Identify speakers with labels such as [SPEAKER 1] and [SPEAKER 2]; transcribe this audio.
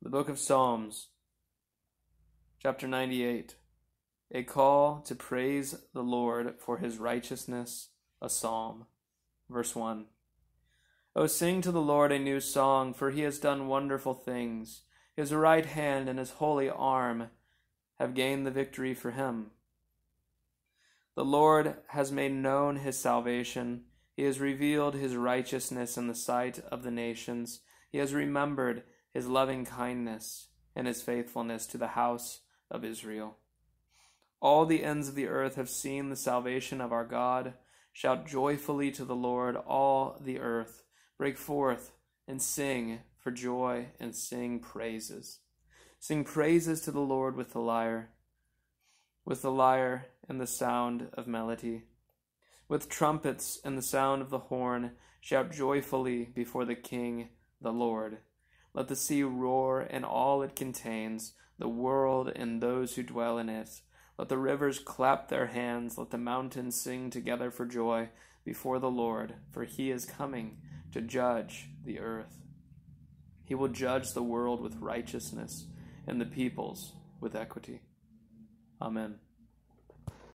[SPEAKER 1] The book of Psalms, chapter 98. A call to praise the Lord for his righteousness, a psalm. Verse One: O sing to the Lord a new song, for he has done wonderful things. His right hand and his holy arm have gained the victory for him. The Lord has made known his salvation. He has revealed his righteousness in the sight of the nations. He has remembered his loving kindness, and his faithfulness to the house of Israel. All the ends of the earth have seen the salvation of our God. Shout joyfully to the Lord, all the earth. Break forth and sing for joy and sing praises. Sing praises to the Lord with the lyre, with the lyre and the sound of melody. With trumpets and the sound of the horn, shout joyfully before the King, the Lord. Let the sea roar and all it contains, the world and those who dwell in it. Let the rivers clap their hands, let the mountains sing together for joy before the Lord, for he is coming to judge the earth. He will judge the world with righteousness and the peoples with equity. Amen.